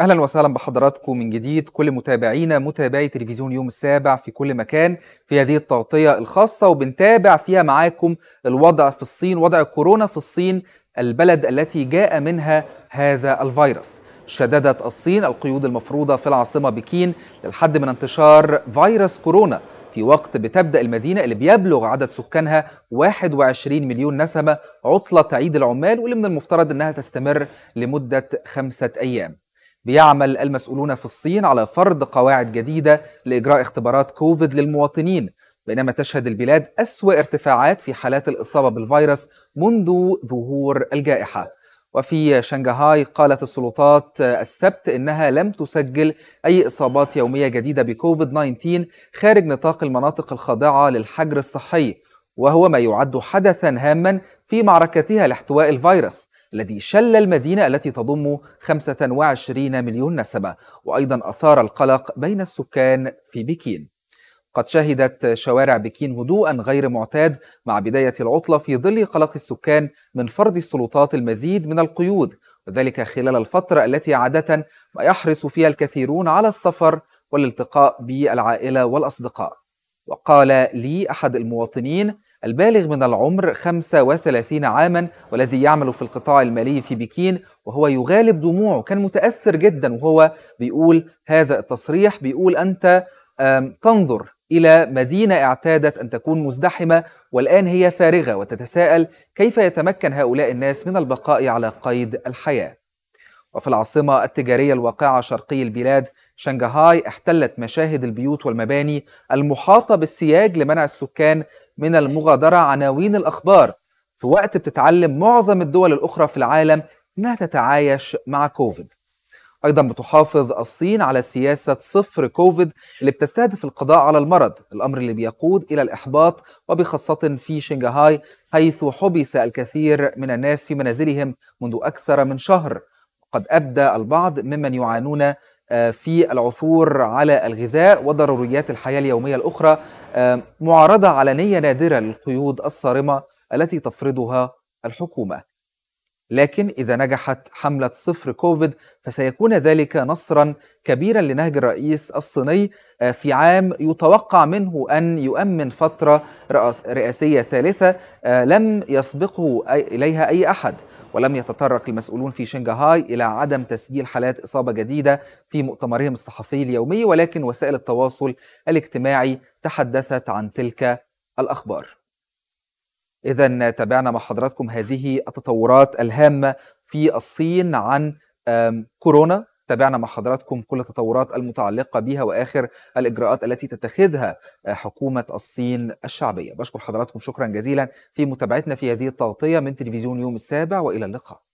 اهلا وسهلا بحضراتكم من جديد كل متابعينا متابعي تلفزيون يوم السابع في كل مكان في هذه التغطيه الخاصه وبنتابع فيها معاكم الوضع في الصين وضع كورونا في الصين البلد التي جاء منها هذا الفيروس شددت الصين القيود المفروضه في العاصمه بكين للحد من انتشار فيروس كورونا في وقت بتبدا المدينه اللي بيبلغ عدد سكانها 21 مليون نسمه عطله عيد العمال واللي من المفترض انها تستمر لمده خمسه ايام بيعمل المسؤولون في الصين على فرض قواعد جديدة لإجراء اختبارات كوفيد للمواطنين بينما تشهد البلاد أسوأ ارتفاعات في حالات الإصابة بالفيروس منذ ظهور الجائحة وفي شنغهاي قالت السلطات السبت انها لم تسجل اي اصابات يوميه جديده بكوفيد 19 خارج نطاق المناطق الخاضعه للحجر الصحي وهو ما يعد حدثا هاما في معركتها لاحتواء الفيروس الذي شل المدينة التي تضم 25 مليون نسمة وأيضا أثار القلق بين السكان في بكين قد شهدت شوارع بكين هدوءا غير معتاد مع بداية العطلة في ظل قلق السكان من فرض السلطات المزيد من القيود وذلك خلال الفترة التي عادة ما يحرص فيها الكثيرون على السفر والالتقاء بالعائلة والأصدقاء وقال لي أحد المواطنين البالغ من العمر 35 عاما والذي يعمل في القطاع المالي في بكين وهو يغالب دموعه كان متأثر جدا وهو بيقول هذا التصريح بيقول أنت تنظر إلى مدينة اعتادت أن تكون مزدحمة والآن هي فارغة وتتساءل كيف يتمكن هؤلاء الناس من البقاء على قيد الحياة وفي العاصمة التجارية الواقعة شرقي البلاد شنغهاي احتلت مشاهد البيوت والمباني المحاطة بالسياج لمنع السكان من المغادرة عناوين الأخبار في وقت بتتعلم معظم الدول الأخرى في العالم إنها تتعايش مع كوفيد أيضا بتحافظ الصين على سياسة صفر كوفيد اللي بتستهدف القضاء على المرض الأمر اللي بيقود إلى الإحباط وبخاصة في شنغهاي حيث حبس الكثير من الناس في منازلهم منذ أكثر من شهر قد أبدى البعض ممن يعانون آه، في العثور على الغذاء وضروريات الحياة اليومية الأخرى آه، معارضة علنية نادرة للقيود الصارمة التي تفرضها الحكومة لكن إذا نجحت حملة صفر كوفيد فسيكون ذلك نصرا كبيرا لنهج الرئيس الصيني آه، في عام يتوقع منه أن يؤمن فترة رئاسية ثالثة آه، لم يسبقه إليها أي أحد ولم يتطرق المسؤولون في شنغهاي إلى عدم تسجيل حالات إصابة جديدة في مؤتمرهم الصحفي اليومي ولكن وسائل التواصل الاجتماعي تحدثت عن تلك الأخبار إذا تابعنا مع حضراتكم هذه التطورات الهامة في الصين عن كورونا تابعنا مع حضراتكم كل التطورات المتعلقة بها وآخر الإجراءات التي تتخذها آه، حكومة الصين الشعبية بشكر حضراتكم شكرا جزيلا في متابعتنا في هذه التغطية من تلفزيون يوم السابع وإلى اللقاء